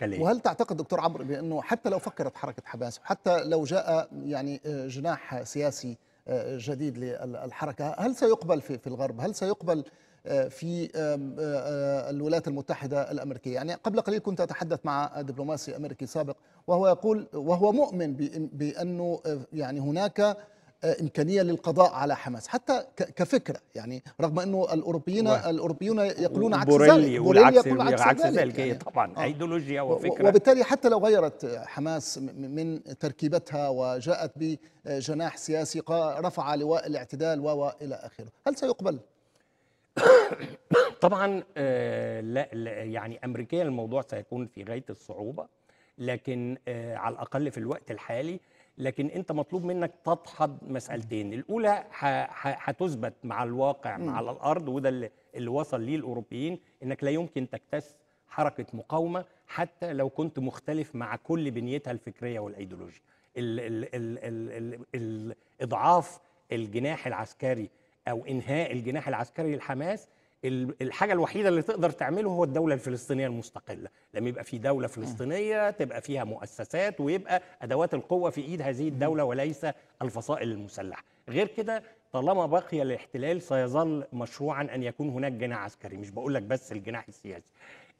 كليه وهل تعتقد دكتور عمرو بانه حتى لو فكرت حركه حماس حتى لو جاء يعني آه، جناح سياسي آه، جديد للحركه هل سيقبل في الغرب هل سيقبل آه، في الولايات المتحدة الأمريكية يعني قبل قليل كنت أتحدث مع دبلوماسي أمريكي سابق وهو يقول وهو مؤمن بأنه يعني هناك امكانيه للقضاء على حماس حتى كفكره يعني رغم انه الاوروبيين الاوروبيون يقولون عكس ذلك بوريلي يقول عكس ذلك إيه، يعني طبعا آه. ايديولوجيا وفكره وبالتالي حتى لو غيرت حماس من تركيبتها وجاءت بجناح سياسي رفع لواء الاعتدال والى اخره هل سيقبل طبعا آه، لا, يعني امريكيا الموضوع سيكون في غايه الصعوبه لكن آه، على الاقل في الوقت الحالي لكن انت مطلوب منك تدحض مسالتين الاولى هتثبت مع الواقع م. الارض وده اللي وصل ليه الاوروبيين انك لا يمكن تكتس حركه مقاومه حتى لو كنت مختلف مع كل بنيتها الفكريه والايديولوجيه اضعاف الجناح العسكري او انهاء الجناح العسكري للحماس الحاجه الوحيده اللي تقدر تعمله هو الدوله الفلسطينيه المستقله لما يبقى في دوله فلسطينيه تبقى فيها مؤسسات ويبقى ادوات القوه في ايد هذه الدوله وليس الفصائل المسلحه غير كده طالما بقي الاحتلال سيظل مشروعا ان يكون هناك جناح عسكري مش بقول لك بس الجناح السياسي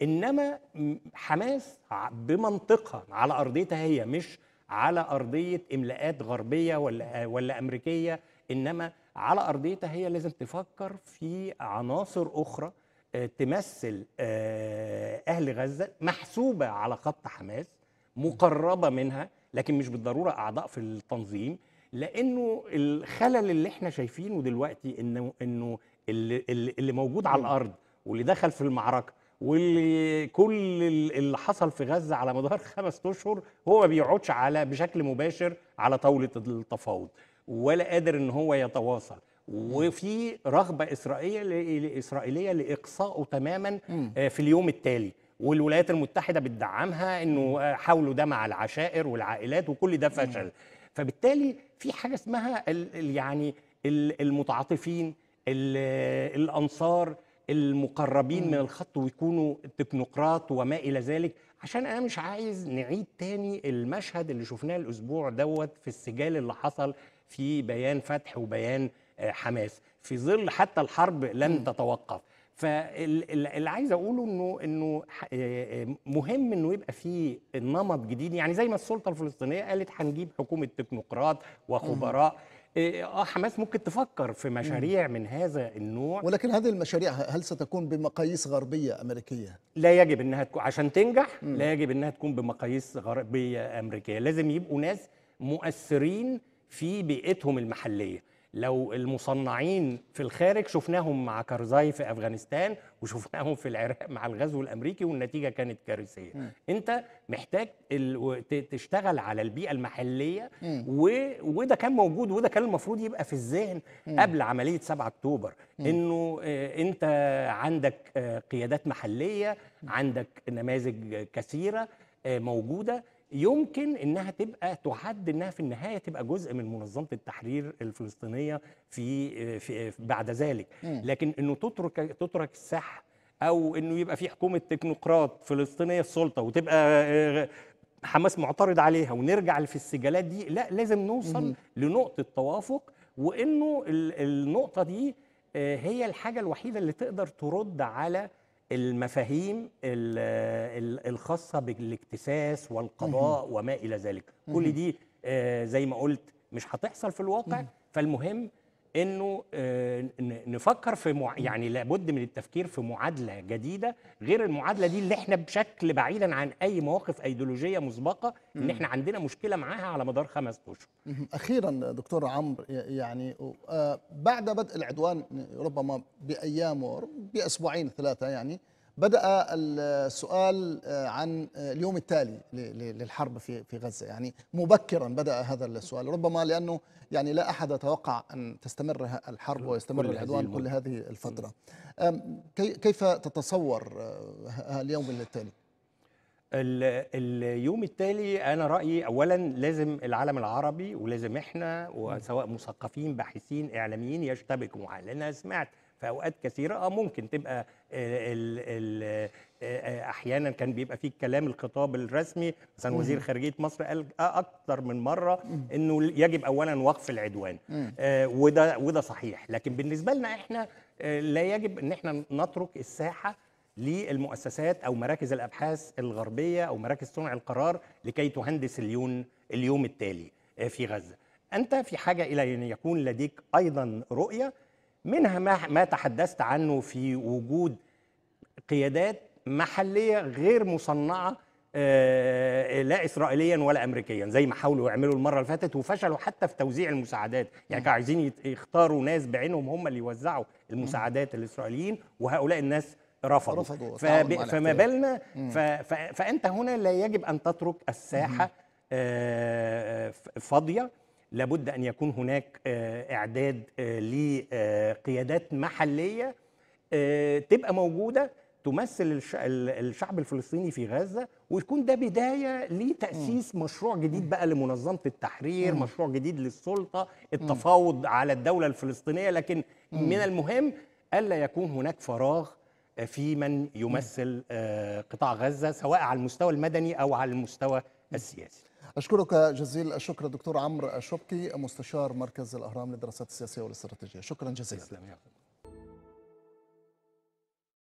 انما حماس بمنطقها على ارضيتها هي مش على ارضيه املاءات غربيه ولا ولا امريكيه انما على ارضيتها هي لازم تفكر في عناصر اخرى آه، تمثل آه، اهل غزه محسوبه على خط حماس مقربه منها لكن مش بالضروره اعضاء في التنظيم لانه الخلل اللي احنا شايفينه دلوقتي انه انه اللي, اللي موجود على الارض واللي دخل في المعركه واللي كل اللي حصل في غزه على مدار خمس اشهر هو ما بيقعدش على بشكل مباشر على طاوله التفاوض ولا قادر ان هو يتواصل وفي رغبه اسرائيليه اسرائيليه لاقصائه تماما آه، في اليوم التالي والولايات المتحده بتدعمها انه حاولوا ده مع العشائر والعائلات وكل ده فشل فبالتالي في حاجه اسمها يعني المتعاطفين الانصار المقربين من الخط ويكونوا تكنوقراط وما الى ذلك عشان انا مش عايز نعيد تاني المشهد اللي شفناه الاسبوع دوت في السجال اللي حصل في بيان فتح وبيان آه، حماس في ظل حتى الحرب لن تتوقف فاللي عايز اقوله انه انه آه، آه، مهم انه يبقى في نمط جديد يعني زي ما السلطه الفلسطينيه قالت هنجيب حكومه تكنوقراط وخبراء اه حماس ممكن تفكر في مشاريع من هذا النوع ولكن هذه المشاريع هل ستكون بمقاييس غربيه امريكيه؟ لا يجب انها تكون عشان تنجح لا يجب انها تكون بمقاييس غربيه امريكيه، لازم يبقوا ناس مؤثرين في بيئتهم المحليه لو المصنعين في الخارج شفناهم مع كارزاي في افغانستان وشفناهم في العراق مع الغزو الامريكي والنتيجه كانت كارثيه م. انت محتاج ال... تشتغل على البيئه المحليه و... وده كان موجود وده كان المفروض يبقى في الذهن قبل عمليه 7 اكتوبر م. انه آه، انت عندك آه، قيادات محليه عندك نماذج كثيره آه، موجوده يمكن انها تبقى تعد انها في النهايه تبقى جزء من منظمه التحرير الفلسطينيه في, في بعد ذلك لكن انه تترك تترك الساحه او انه يبقى في حكومه تكنوقراط فلسطينيه السلطه وتبقى آه، حماس معترض عليها ونرجع في السجالات دي لا لازم نوصل لنقطه توافق وانه النقطه دي آه، هي الحاجه الوحيده اللي تقدر ترد على المفاهيم الخاصه بالاكتساس والقضاء وما الى ذلك كل دي آه، زي ما قلت مش هتحصل في الواقع فالمهم انه آه، نفكر في يعني لابد من التفكير في معادله جديده غير المعادله دي اللي احنا بشكل بعيدا عن اي مواقف ايديولوجيه مسبقه ان احنا عندنا مشكله معاها على مدار خمس اشهر. اخيرا دكتور عمرو يعني آه، بعد بدء العدوان ربما بايام باسبوعين ثلاثه يعني بدأ السؤال آه، عن آه، اليوم التالي للحرب في في غزة يعني مبكرا بدأ هذا السؤال ربما لأنه يعني لا أحد يتوقع أن تستمر الحرب ويستمر العدوان كل هذه الفترة كيف تتصور آه، اليوم التالي؟ اليوم التالي انا رايي اولا لازم العالم العربي ولازم احنا وسواء مثقفين باحثين اعلاميين يشتبكوا معاه لان انا سمعت في اوقات كثيره اه ممكن تبقى ال ال آه، آه، احيانا كان بيبقى فيه الكلام الخطاب الرسمي مثلا وزير خارجيه مصر قال آه، اكثر من مره انه يجب اولا وقف العدوان وده وده صحيح لكن بالنسبه لنا احنا لا يجب ان احنا نترك الساحه للمؤسسات او مراكز الابحاث الغربيه او مراكز صنع القرار لكي تهندس اليوم اليوم التالي في غزه انت في حاجه الى ان يكون لديك ايضا رؤيه منها ما, ما تحدثت عنه في وجود قيادات محليه غير مصنعه آه، لا اسرائيليا ولا امريكيا زي ما حاولوا يعملوا المره اللي فاتت وفشلوا حتى في توزيع المساعدات يعني كانوا عايزين يختاروا ناس بعينهم هم اللي يوزعوا المساعدات الاسرائيليين وهؤلاء الناس رفضوا, رفضوا فب... فما بالنا ف... ف... فانت هنا لا يجب ان تترك الساحه آه، فاضيه لابد ان يكون هناك آه، اعداد آه، لقيادات محليه آه، تبقى موجوده تمثل الشعب الفلسطيني في غزه ويكون ده بدايه لتاسيس م. مشروع جديد بقى لمنظمه التحرير م. مشروع جديد للسلطه التفاوض م. على الدوله الفلسطينيه لكن م. من المهم الا يكون هناك فراغ في من يمثل قطاع غزه سواء على المستوى المدني او على المستوى السياسي أشكرك جزيل الشكر دكتور عمرو الشبكي مستشار مركز الأهرام للدراسات السياسية والاستراتيجية شكرا جزيلا